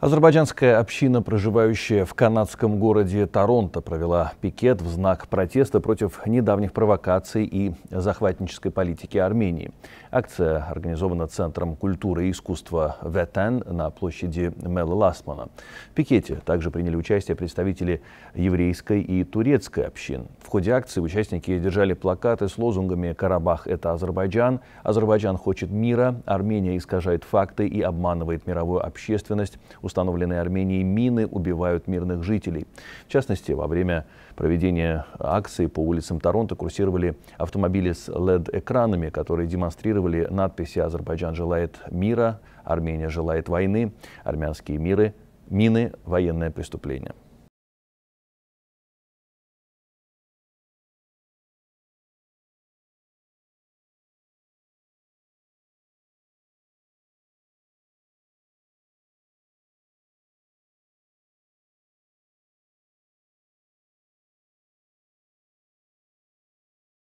Азербайджанская община, проживающая в канадском городе Торонто, провела пикет в знак протеста против недавних провокаций и захватнической политики Армении. Акция организована Центром культуры и искусства «Ветен» на площади Мела Ласмана. В пикете также приняли участие представители еврейской и турецкой общин. В ходе акции участники держали плакаты с лозунгами «Карабах – это Азербайджан», «Азербайджан хочет мира», «Армения искажает факты и обманывает мировую общественность», Установленные Арменией мины убивают мирных жителей. В частности, во время проведения акции по улицам Торонто курсировали автомобили с LED-экранами, которые демонстрировали надписи «Азербайджан желает мира», «Армения желает войны», «Армянские миры», «Мины – военное преступление».